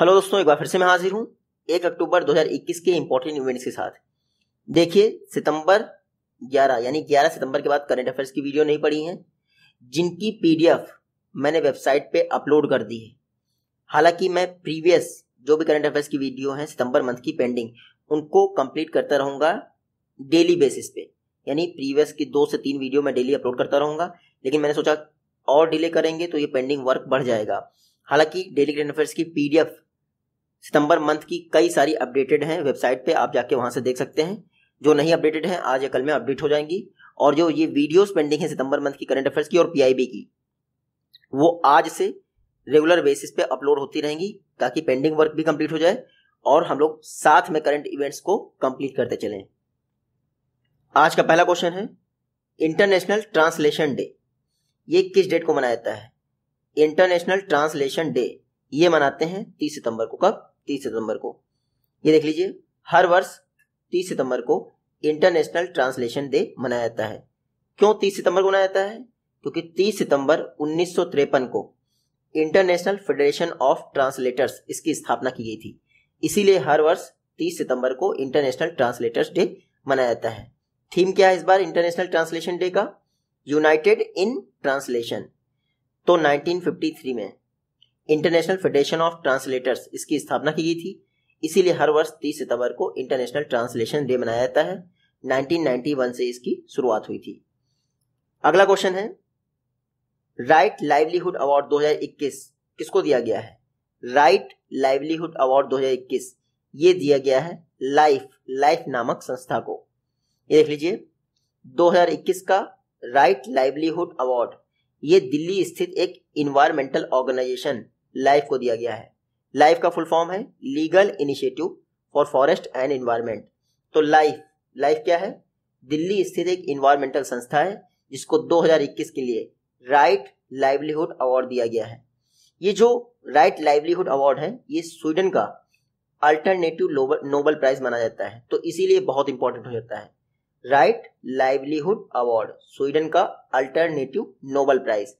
hello दोस्तों एक बार फिर से मैं हाजिर हूँ एक अक्टूबर 2021 के इम्पोर्टेंट इवेंट्स के साथ देखिए सितंबर 11 यानी 11 सितंबर के बाद करंट अफेयर्स की वीडियो नहीं पड़ी है जिनकी पीडीएफ मैंने वेबसाइट पे अपलोड कर दी है हालांकि मैं प्रीवियस जो भी करंट अफेयर्स की वीडियो हैं सितंबर मंथ की पेंडिंग उनको कंप्लीट करता रहूँगा डेली बेसिस पे यानी प्रीवियस की दो से तीन वीडियो मैं डेली अपलोड करता रहूँगा लेकिन मैंने सोचा और डिले करेंगे तो ये पेंडिंग वर्क बढ़ जाएगा हालांकि डेली करंट अफेयर्स की पीडीएफ सितंबर मंथ की कई सारी अपडेटेड हैं वेबसाइट पे आप जाके वहां से देख सकते हैं जो नहीं अपडेटेड हैं आज या कल में अपडेट हो जाएंगी और जो ये वीडियोस पेंडिंग है सितंबर मंथ की करंट अफेयर्स की और पीआईबी की वो आज से रेगुलर बेसिस पे अपलोड होती रहेंगी ताकि पेंडिंग वर्क भी कंप्लीट हो जाए और हम लोग साथ में करंट इवेंट्स को कंप्लीट करते चले आज का पहला क्वेश्चन है इंटरनेशनल ट्रांसलेशन डे ये किस डेट को मनाया जाता है इंटरनेशनल ट्रांसलेशन डे ये मनाते हैं तीस सितंबर को कब तीस सितंबर को ये देख लीजिए हर वर्ष तीस सितंबर को इंटरनेशनल ट्रांसलेशन डे मनाया जाता है क्यों तीस सितंबर को मनाया जाता है क्योंकि तीस सितंबर उन्नीस को इंटरनेशनल फेडरेशन ऑफ ट्रांसलेटर्स इसकी स्थापना की गई थी इसीलिए हर वर्ष तीस सितंबर को इंटरनेशनल ट्रांसलेटर्स डे मनाया जाता है थीम क्या है इस बार इंटरनेशनल ट्रांसलेशन डे का यूनाइटेड इन ट्रांसलेशन तो 1953 में इंटरनेशनल फेडरेशन ऑफ ट्रांसलेटर्स इसकी स्थापना की गई थी इसीलिए हर वर्ष तीस सितंबर को इंटरनेशनल ट्रांसलेशन डे मनाया जाता है 1991 से इसकी शुरुआत हुई थी अगला क्वेश्चन है राइट लाइवलीहुड अवार्ड 2021 किसको दिया गया है राइट लाइवलीहुड अवार्ड 2021 ये दिया गया है लाइफ लाइफ नामक संस्था को ये देख लीजिए 2021 का राइट लाइवलीहुड अवार्ड ये दिल्ली स्थित एक इन्वायरमेंटल ऑर्गेनाइजेशन लाइफ को दिया गया है लाइफ का फुल फॉर्म है legal initiative for forest and environment तो लाइफ लाइफ क्या है दिल्ली स्थित एक इन्वायरमेंटल संस्था है जिसको 2021 के लिए राइट लाइवलीहुड अवार्ड दिया गया है ये जो राइट लाइवलीहुड अवार्ड है ये स्वीडन का अल्टरनेटिव नोबल प्राइज माना जाता है तो इसीलिए बहुत इंपॉर्टेंट हो जाता है राइट लाइवलीहुड अवार्ड स्वीडन का अल्टरनेटिव नोबल प्राइज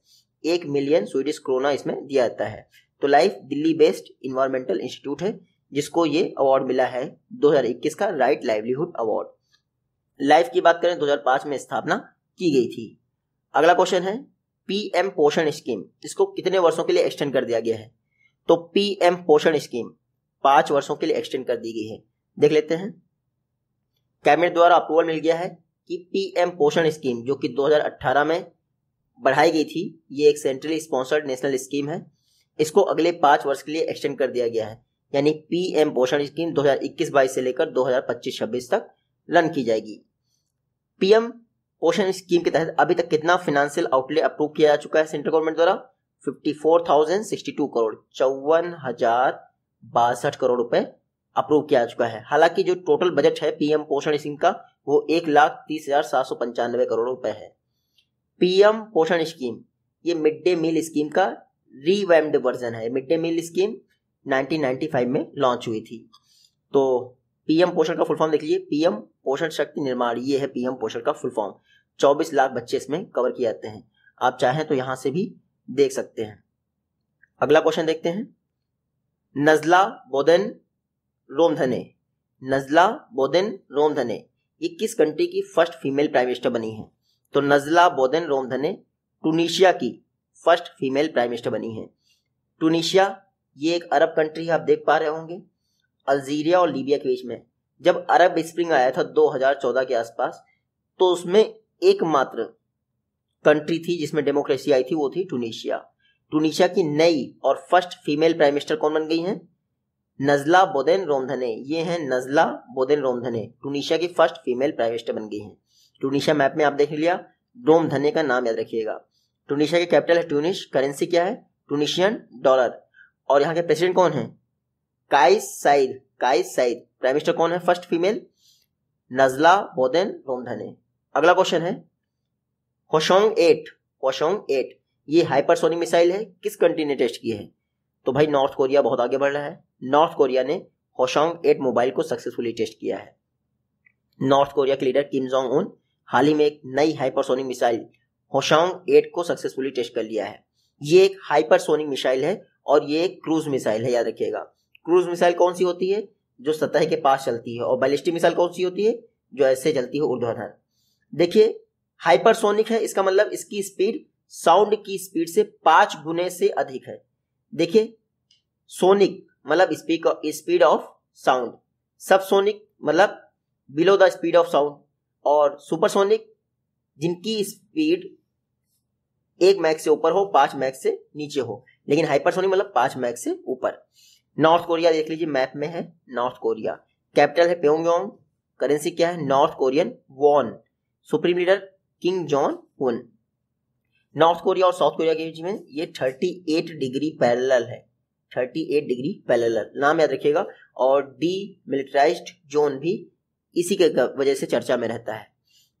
एक मिलियन स्वीडिश क्रोना इसमें दिया जाता है तो life Delhi based environmental institute है जिसको ये अवार्ड मिला है 2021 का राइट लाइवलीहुड अवार्ड लाइफ की बात करें 2005 में स्थापना की गई थी अगला क्वेश्चन है पीएम पोषण स्कीम इसको कितने वर्षों के लिए एक्सटेंड कर दिया गया है तो पीएम पोषण स्कीम पांच वर्षों के लिए एक्सटेंड कर दी गई है देख लेते हैं कैबिनेट द्वारा अप्रूवल मिल गया है कि पीएम पोषण स्कीम जो कि 2018 में बढ़ाई गई थी ये एक सेंट्रली स्पॉन्सर्ड नेशनल स्कीम है इसको अगले पांच वर्ष के लिए एक्सटेंड कर दिया गया है यानी पीएम पोषण स्कीम 2021-22 से लेकर 2025-26 तक रन की जाएगी पीएम पोषण स्कीम के तहत अभी तक कितना फाइनेंशियल आउटले अप्रूव किया जा चुका है सेंट्रल गवर्नमेंट द्वारा 54,062 करोड़ चौवन हजार बासठ करोड़ रुपए अप्रूव किया जा चुका है हालांकि जो टोटल बजट है पीएम पोषण स्कीम का वो एक लाख तीस हजार सात सौ पंचानवे करोड़ रुपए है पीएम पोषण स्कीम ये मिड डे मील स्कीम का रीवैम्ड वर्जन है मिड डे मील स्कीम 1995 में लॉन्च हुई थी तो पीएम पोषण का फुल फॉर्म देख लीजिए पीएम पोषण शक्ति निर्माण ये है पीएम पोषण का फुल फॉर्म 24 लाख बच्चे इसमें कवर किए जाते हैं आप चाहें तो यहां से भी देख सकते हैं अगला क्वेश्चन देखते हैं नजला बोदेन रोमधने नजला बोदेन रोमधने ये किस कंट्री की फर्स्ट फीमेल प्राइम मिनिस्टर बनी है तो नजला बोदेन रोमधने टूनिशिया की फर्स्ट फीमेल प्राइम मिनिस्टर बनी हैं टूनिशिया ये एक अरब कंट्री है आप देख पा रहे होंगे अल्जीरिया और लीबिया के बीच में जब अरब स्प्रिंग आया था 2014 के आसपास तो उसमें एकमात्र कंट्री थी जिसमें डेमोक्रेसी आई थी वो थी टूनिशिया टूनिशिया की नई और फर्स्ट फीमेल प्राइम मिनिस्टर कौन बन गई हैं नजला बोदेन रोमधने ये हैं नजला बोदेन रोमधने टूनिशिया की फर्स्ट फीमेल प्राइम मिनिस्टर बन गई हैं टूनिशिया मैप में आप देख लिया रोमधने का नाम याद रखिएगा टूनिशिया की कैपिटल है ट्यूनिश करेंसी क्या है टूनिशियन डॉलर और यहाँ के प्रेसिडेंट कौन है Kais Saied Kais Saied prime minister कौन है फर्स्ट फीमेल नजला बोदेन रोमधने अगला क्वेश्चन है होशोंग एट होशोंग एट ये हाइपरसोनिक मिसाइल है किस कंट्री ने टेस्ट की है तो भाई नॉर्थ कोरिया बहुत आगे बढ़ रहा है नॉर्थ कोरिया ने होशोंग एट मोबाइल को सक्सेसफुली टेस्ट किया है नॉर्थ कोरिया के लीडर किम जोंग उन हाल ही में एक नई हाइपरसोनिक मिसाइल होशांग एट को सक्सेसफुली टेस्ट कर लिया है ये एक हाइपरसोनिक मिसाइल है और ये एक क्रूज मिसाइल है याद रखिएगा क्रूज मिसाइल कौन सी होती है जो सतह के पास चलती है और बैलिस्टिक मिसाइल कौन सी होती है जो ऐसे चलती है ऊर्ध्वाधर देखिए हाइपरसोनिक है इसका मतलब इसकी स्पीड साउंड की स्पीड से पांच गुने से अधिक है देखिए सोनिक मतलब speed of sound subsonic मतलब below the speed of sound और सुपरसोनिक जिनकी स्पीड एक मैक से ऊपर हो पांच मैक से नीचे हो लेकिन हाइपरसोनिक मतलब पांच मैक से ऊपर नॉर्थ कोरिया देख लीजिए मैप में है नॉर्थ कोरिया कैपिटल है प्योंग करेंसी क्या है North Korean won supreme leader Kim Jong Un North Korea और साउथ कोरिया के बीच में ये 38 डिग्री पैरेलल है 38 डिग्री पैरेलल नाम याद रखिएगा और डी मिलिट्राइज जोन भी इसी के वजह से चर्चा में रहता है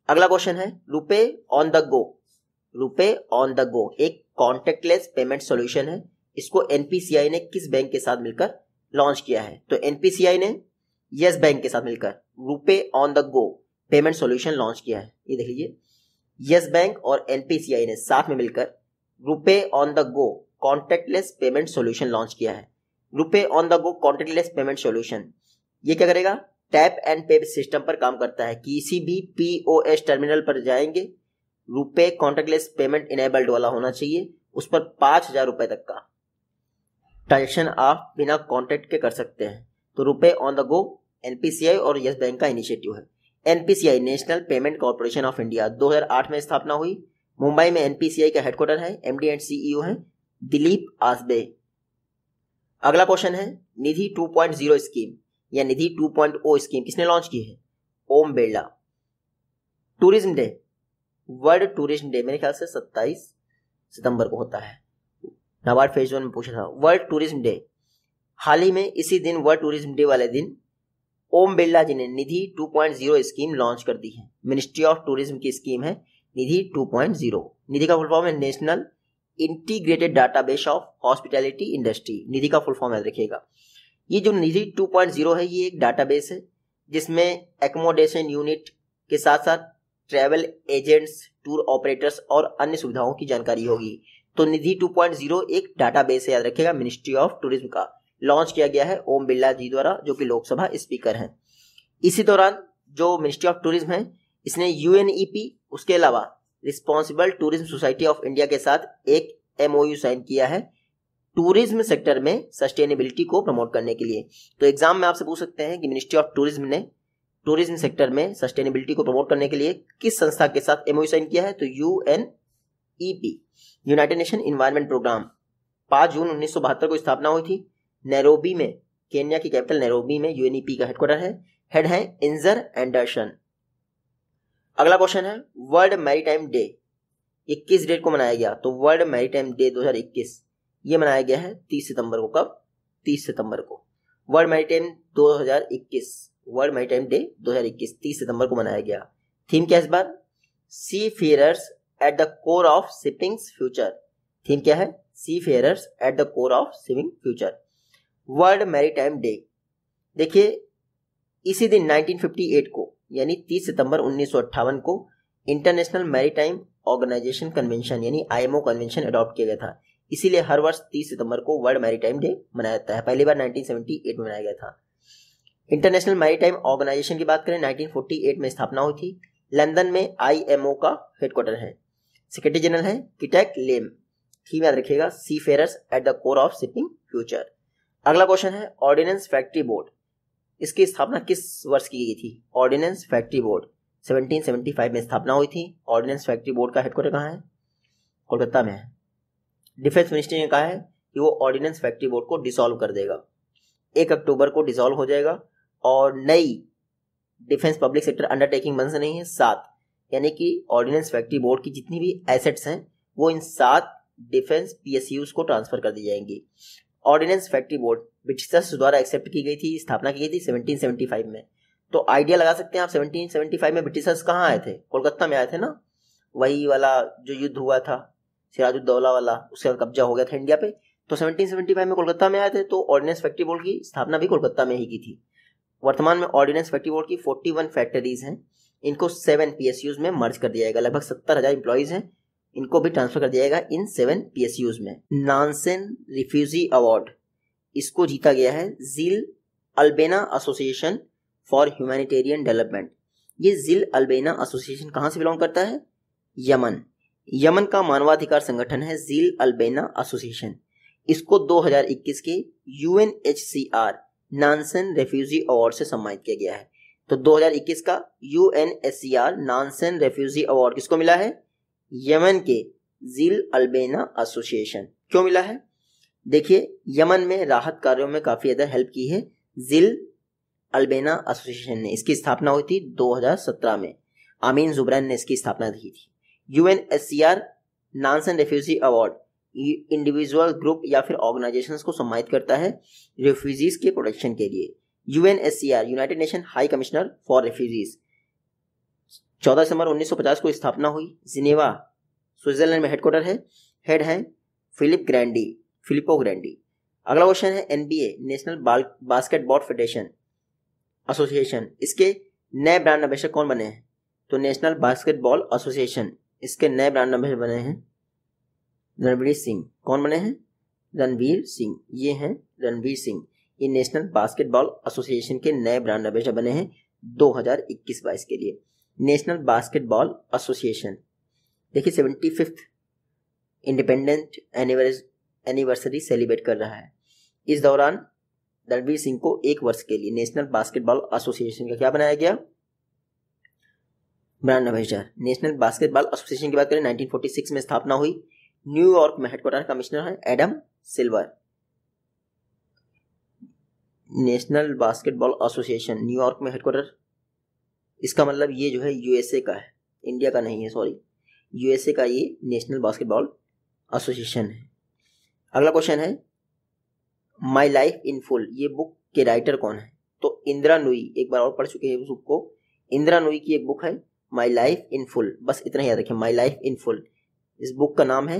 अगला क्वेश्चन है रुपे ऑन द गो रुपए ऑन द गो एक कॉन्टेक्टलेस पेमेंट सोल्यूशन है इसको एनपीसीआई ने किस बैंक के साथ मिलकर लॉन्च किया है तो एनपीसीआई ने यस बैंक के साथ मिलकर RuPay on the go payment solution launch किया है ये देखिए यस बैंक और एनपीसीआई ने साथ में मिलकर RuPay on the go contactless payment solution launch किया है RuPay on the go contactless payment solution ये क्या करेगा टैप एंड पे सिस्टम पर काम करता है किसी भी पीओएस टर्मिनल पर जाएंगे रुपए कॉन्टेक्टलेस पेमेंट इनेबल्ड वाला होना चाहिए उस पर पांच हजार रुपए तक का ट्रांजेक्शन आप बिना कॉन्टेक्ट के कर सकते हैं तो RuPay on the go NPCI और यस बैंक का इनिशिएटिव है NPCI National Payment Corporation of India 2008 में स्थापना हुई मुंबई में एनपीसीआई का हेडक्वार्टर है एमडी एंड सीईओ है दिलीप आसबे अगला क्वेश्चन है निधि 2.0 स्कीम या निधि 2.0 स्कीम किसने लॉन्च की है Om Birla tourism day world tourist day मेरे ख्याल से 27 सितंबर को होता है नाबार्ड फेज वन में पूछा था वर्ल्ड टूरिज्म डे हाल ही में इसी दिन वर्ल्ड टूरिज्म डे वाले दिन ओम बिरला जी ने निधि 2.0 स्कीम लॉन्च कर दी है मिनिस्ट्री ऑफ टूरिज्म की स्कीम है निधि 2.0 निधि का फुल फॉर्म है national integrated database of hospitality industry Nidhi का फुल फॉर्म याद रखिएगा ये जो निधि 2.0 है ये एक डाटाबेस है जिसमें एकोमोडेशन यूनिट के साथ साथ ट्रैवल एजेंट्स टूर ऑपरेटर्स और अन्य सुविधाओं की जानकारी होगी तो निधि 2.0 एक डाटाबेस है याद रखेगा मिनिस्ट्री ऑफ टूरिज्म का लॉन्च किया गया है ओम बिरला जी द्वारा जो कि लोकसभा स्पीकर हैं इसी दौरान जो मिनिस्ट्री ऑफ टूरिज्म है इसने यूएनईपी e उसके अलावा responsible tourism society of India के साथ एक एमओयू साइन किया है टूरिज्म सेक्टर में सस्टेनेबिलिटी को प्रमोट करने के लिए तो एग्जाम में आपसे पूछ सकते हैं कि मिनिस्ट्री ऑफ टूरिज्म ने टूरिज्म सेक्टर में सस्टेनेबिलिटी को प्रमोट करने के लिए किस संस्था के साथ एमओ साइन किया है तो U N E P United Nation environment programme पाँच जून उन्नीस को स्थापना हुई थी नैरोबी में केन्या की कैपिटल नैरोबी में यूएनईपी e का हेडक्वार्टर है हेड है इंजर एंडरसन अगला क्वेश्चन है वर्ल्ड मैरीटाइम डे ये किस डेट को मनाया गया तो वर्ल्ड मैरीटाइम डे 2021 ये मनाया गया है 30 सितंबर को कब 30 सितंबर को वर्ल्ड मैरीटाइम इक्कीस वर्ल्ड मेरी टाइम डे दो हजार इक्कीस तीस सितंबर को मनाया गया थीम क्या इस बार seafarers at the core of shipping future theme क्या है seafarers at the core of shipping future world maritime day देखिए इसी दिन 1958 को यानी 30 सितंबर उन्नीस को international maritime organisation convention यानी आईएमओ कन्वेंशन अडॉप्ट किया गया था इसीलिए हर वर्ष 30 सितंबर को वर्ल्ड मैरीटाइम डे मनाया जाता है पहली बार 1978 में मनाया गया था इंटरनेशनल मैरीटाइम ऑर्गेनाइजेशन की बात करें 1948 में स्थापना हुई थी लंदन में आईएमओ का हेडक्वार्टर है सेक्रेटरी जनरल है किटेक लेम थीम याद रखिएगा seafarers at the core of shipping future अगला क्वेश्चन है ऑर्डिनेंस फैक्ट्री बोर्ड इसकी स्थापना किस वर्ष की गई थी ऑर्डिनेंस फैक्ट्री बोर्ड 1775 में स्थापना हुई थी ऑर्डिनेंस फैक्ट्री बोर्ड का हेडक्वार्टर कहाँ है कोलकाता में है डिफेंस मिनिस्ट्री ने कहा है कि वो ऑर्डिनेंस फैक्ट्री बोर्ड को डिसॉल्व कर देगा एक अक्टूबर को डिसॉल्व हो जाएगा और नई डिफेंस पब्लिक सेक्टर अंडरटेकिंग बन रही है सात यानी कि ऑर्डिनेंस फैक्ट्री बोर्ड की जितनी भी एसेट्स हैं वो इन सात डिफेंस पी को ट्रांसफर कर दी जाएंगी ऑर्डिनेंस फैक्ट्री बोर्ड ब्रिटिशर्स द्वारा एक्सेप्ट की गई थी स्थापना की गई थी 1775 में तो आइडिया लगा सकते हैं आप 1775 में ब्रिटिशर्स कहाँ आए थे कोलकाता में आए थे ना वही वाला जो युद्ध हुआ था सिराजुद्दौला वाला उसके बाद कब्जा हो गया था इंडिया पे तो 1775 में कोलकाता में आए थे तो ऑर्डिनेंस फैक्ट्री बोर्ड की स्थापना भी कोलकाता में ही की थी वर्तमान में ऑर्डिनेंस फैक्ट्री बोर्ड की फोर्टी वन फैक्ट्रीज हैं इनको सेवन पी में मर्ज कर दिया जाएगा लगभग सत्तर हज़ार इम्प्लॉयज़ हैं इनको भी ट्रांसफर कर दिया जाएगा इन सेवन पी में नानसेन रिफ्यूजी अवार्ड इसको जीता गया है Jeel Albena association for humanitarian development ये जिल अल्बेना एसोसिएशन कहाँ से बिलोंग करता है यमन यमन का मानवाधिकार संगठन है जिल अल्बेना एसोसिएशन इसको 2021 के यूएनएचसीआर नानसेन रेफ्यूजी अवार्ड से सम्मानित किया गया है तो 2021 का U N S C R Nansen refugee award किसको मिला है यमन के जील अल्बेना एसोसिएशन क्यों मिला है देखिए यमन में राहत कार्यों में काफ़ी ज़्यादा हेल्प की है जिल अल्बेना एसोसिएशन ने इसकी स्थापना हुई थी 2017 में आमीन जुबरान ने इसकी स्थापना की थी U N S C R Nansen refugee award individual group या फिर ऑर्गेनाइजेशंस को सम्मानित करता है रेफ्यूजीज के प्रोटेक्शन के लिए UNSCR United Nation high commissioner for refugees 14 दिसंबर 1950 को स्थापना हुई जिनेवा स्विट्जरलैंड में हेडक्वार्टर है हेड हैं फिलिप ग्रैंडी फिलिपो ग्रैंडी अगला क्वेश्चन है NBA national basketball federation association इसके नए ब्रांड एम्बेसडर कौन बने हैं तो नेशनल बास्केटबॉल एसोसिएशन इसके नए ब्रांड एम्बेसडर बने हैं रणवीर सिंह कौन बने हैं रणवीर सिंह ये हैं रणवीर सिंह ये नेशनल बास्केटबॉल एसोसिएशन के नए ब्रांड एम्बेसडर बने हैं 2021-22 के लिए नेशनल बास्केटबॉल एसोसिएशन देखिए seventy fifth independent anniversary celebrate कर रहा है इस दौरान रणवीर सिंह को एक वर्ष के लिए नेशनल बास्केटबॉल एसोसिएशन का क्या बनाया गया brand ambassador national basketball association की बात करें 1946 में स्थापना हुई न्यूयॉर्क में हेडक्वार्टर कमिश्नर है Adam silver national basketball association New York में हेडक्वार्टर इसका मतलब ये जो है यूएसए का है इंडिया का नहीं है सॉरी यूएसए का ये नेशनल बास्केटबॉल एसोसिएशन है अगला क्वेश्चन है माई लाइफ इन फुल ये बुक के राइटर कौन है तो इंदिरा नुई एक बार और पढ़ चुके हैं उस बुक को इंदिरा नुई की एक बुक है माई लाइफ इन फुल बस इतना याद रखें माई लाइफ इन फुल इस बुक का नाम है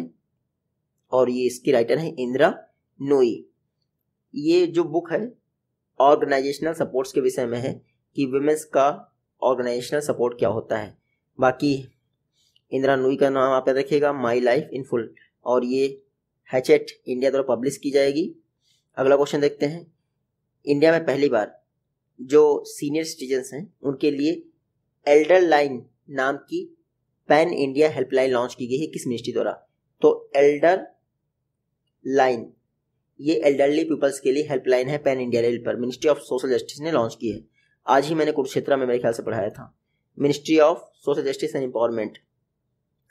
और ये इसकी राइटर है इंदिरा नोई ये जो बुक है ऑर्गेनाइजेशनल सपोर्ट्स के विषय में है कि वुमेंस का ऑर्गेनाइजेशनल सपोर्ट क्या होता है बाकी इंदिरा नुई का नाम आप याद रखिएगा माई लाइफ इन फुल और ये हैचेट इंडिया द्वारा पब्लिश की जाएगी अगला क्वेश्चन देखते हैं इंडिया में पहली बार जो सीनियर सिटीजन्स हैं उनके लिए एल्डर लाइन नाम की पैन इंडिया हेल्पलाइन लॉन्च की गई है किस मिनिस्ट्री द्वारा तो एल्डर लाइन ये एल्डरली पीपल्स के लिए हेल्पलाइन है पैन इंडिया लेवल पर मिनिस्ट्री ऑफ सोशल जस्टिस ने लॉन्च की है आज ही मैंने कुरुक्षेत्रा में मेरे ख्याल से पढ़ाया था ministry of social justice and empowerment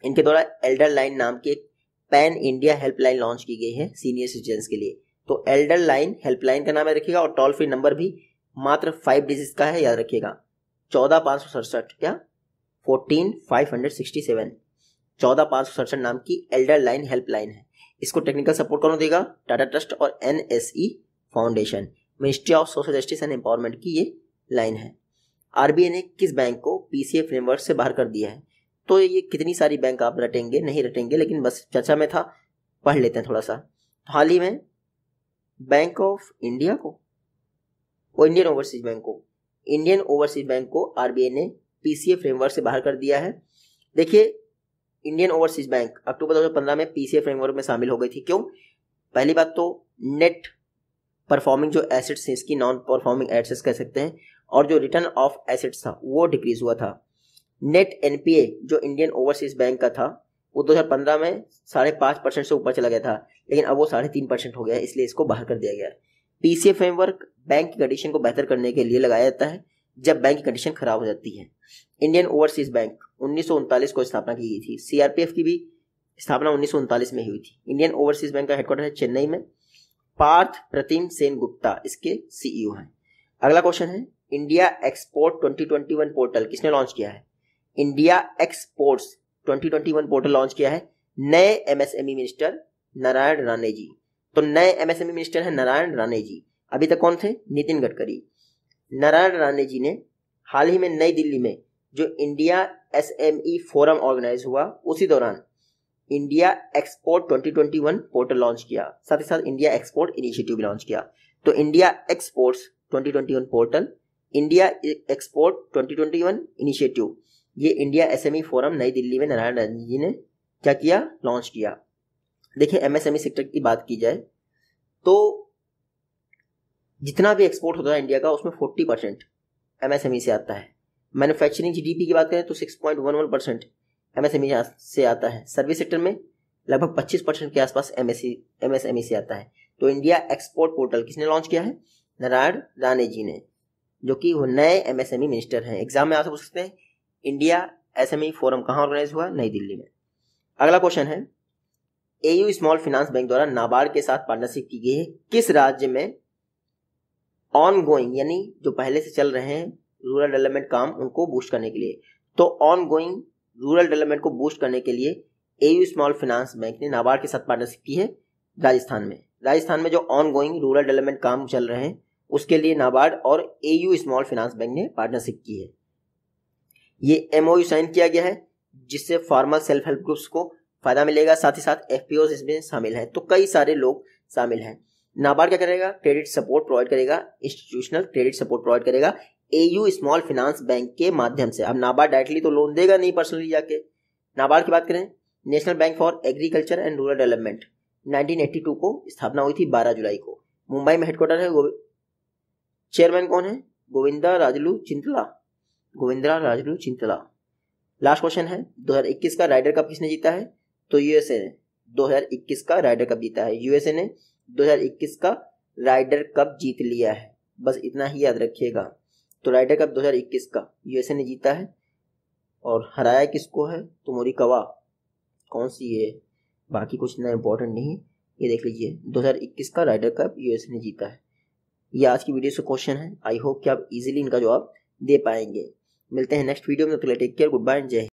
इनके द्वारा एल्डर लाइन नाम की एक पैन इंडिया हेल्पलाइन लॉन्च की गई है सीनियर सिटीजन के लिए तो एल्डर लाइन हेल्पलाइन का नाम याद रखिएगा और टोल फ्री नंबर भी मात्र फाइव डिजिट का है याद रखिएगा चौदह पाँच सौ सड़सठ क्या fourteen five hundred sixty seven चौदह पाँच सौ सड़सठ नाम की एल्डर लाइन हेल्पलाइन है इसको टेक्निकल सपोर्ट कौन देगा टाटा ट्रस्ट और N foundation ministry of social justice and empowerment की ये लाइन है आरबीआई ने किस बैंक को पीसीए फ्रेमवर्क से बाहर कर दिया है तो ये कितनी सारी बैंक आप रटेंगे नहीं रटेंगे लेकिन बस चर्चा में था पढ़ लेते हैं थोड़ा सा तो हाल ही में बैंक ऑफ इंडिया को और इंडियन ओवरसीज बैंक को इंडियन ओवरसीज बैंक को आरबीआई ने पीसीए फ्रेमवर्क से बाहर कर दिया है देखिए इंडियन ओवरसीज बैंक अक्टूबर 2015 में पीसीए फ्रेमवर्क में शामिल हो गई थी क्यों पहली बात तो नेट परफॉर्मिंग जो एसेट्स थी इसकी नॉन परफॉर्मिंग एसेट्स कह सकते हैं और जो रिटर्न ऑफ एसेट्स था वो डिक्रीज हुआ था नेट एनपीए जो इंडियन ओवरसीज बैंक का था वो 2015 में साढ़े पाँच परसेंट से ऊपर चला गया था लेकिन अब वो साढ़े तीन परसेंट हो गया है इसलिए इसको बाहर कर दिया गया है पीसीए फ्रेमवर्क बैंक की कंडीशन को बेहतर करने के लिए लगाया जाता है जब बैंक की कंडीशन खराब हो जाती है इंडियन ओवरसीज बैंक उन्नीस को स्थापना की गई थी सीआरपीएफ की भी स्थापना उन्नीस में हुई थी इंडियन ओवरसीज बैंक का हेडक्वार्टर है चेन्नई में पार्थ प्रतिम सेन गुप्ता इसके सीईओ e हैं अगला क्वेश्चन है इंडिया एक्सपोर्ट 2021 पोर्टल किसने लॉन्च किया है इंडिया एक्सपोर्ट्स 2021 पोर्टल लॉन्च किया है नए MSME minister e Narayan Rane ji तो नए एमएसएमई मिनिस्टर है नारायण राणे जी अभी तक कौन थे नितिन गडकरी नारायण राणे जी ने हाल ही में नई दिल्ली में जो इंडिया एसएमई फोरम ऑर्गेनाइज हुआ उसी दौरान इंडिया एक्सपोर्ट 2021 पोर्टल लॉन्च किया साथ ही साथ इंडिया एक्सपोर्ट इनिशिएटिव भी लॉन्च किया तो India exports 2021 portal India export 2021 initiative ये India SME forum New Delhi में नारायण राजन जी ने क्या किया लॉन्च किया देखिए एमएसएमई सेक्टर की बात की जाए तो जितना भी एक्सपोर्ट होता है इंडिया का उसमें फोर्टी परसेंट एमएसएमई से आता है मैन्युफैक्चरिंग जीडीपी की बात करें तो six point one one percent MSME से आता है सर्विस सेक्टर में लगभग पच्चीस परसेंट के आसपास एमएसएमई e, e से आता है तो इंडिया एक्सपोर्ट पोर्टल किसने लॉन्च किया है नारायण राणे जी ने जो कि वो नए एमएसएमई मिनिस्टर e हैं एग्जाम में आपसे पूछ सकते हैं इंडिया एसएमई फोरम कहाँ ऑर्गेनाइज हुआ नई दिल्ली में अगला क्वेश्चन है एयू स्मॉल फाइनेंस बैंक द्वारा नाबार्ड के साथ पार्टनरशिप की गई है किस राज्य में ऑन गोइंग यानी जो पहले से चल रहे हैं रूरल डेवलपमेंट काम उनको बूस्ट करने के लिए तो ऑन गोइंग रूरल डेवलपमेंट को बूस्ट करने के लिए एयू स्मॉल फाइनेंस बैंक ने नाबार्ड के साथ पार्टनरशिप की है राजस्थान में राजस्थान में जो ऑन गोइंग रूरल डेवलपमेंट काम चल रहे हैं उसके लिए नाबार्ड और एयू स्मॉल फाइनेंस बैंक ने पार्टनरशिप की है ये यू साइन किया गया है जिससे फॉर्मल सेल्फ हेल्प ग्रुप्स को फायदा मिलेगा साथ ही साथ एफ इसमें शामिल हैं तो कई सारे लोग शामिल हैं नाबार्ड क्या करेगा क्रेडिट सपोर्ट प्रोवाइड करेगा इंस्टीट्यूशनल क्रेडिट सपोर्ट प्रोवाइड करेगा एयू स्मॉल फाइनेंस बैंक के माध्यम से अब नाबार्ड डायरेक्टली तो लोन देगा नहीं पर्सनली जाके नाबार्ड की बात करें national bank for agriculture and rural development 1982 को स्थापना हुई थी 12 जुलाई को मुंबई में हेडक्वार्टर है चेयरमैन कौन है गोविंदा राजलू चिंतला गोविंदा राजलू चिंतला लास्ट क्वेश्चन है 2021 का राइडर कप किसने जीता है तो यूएसए ने 2021 का राइडर कप जीता है यूएसए ने 2021 का राइडर कप जीत लिया है बस इतना ही याद रखिएगा तो राइडर कप 2021 का यूएसए ने जीता है और हराया किसको है तो मोरिकवा कौन सी है बाकी कुछ इतना इम्पोर्टेंट नहीं ये देख लीजिए 2021 का राइडर कप यूएसए ने जीता है ये आज की वीडियो से क्वेश्चन है आई होप कि आप इजीली इनका जवाब दे पाएंगे मिलते हैं नेक्स्ट वीडियो में तो टेक केयर गुड बाय जय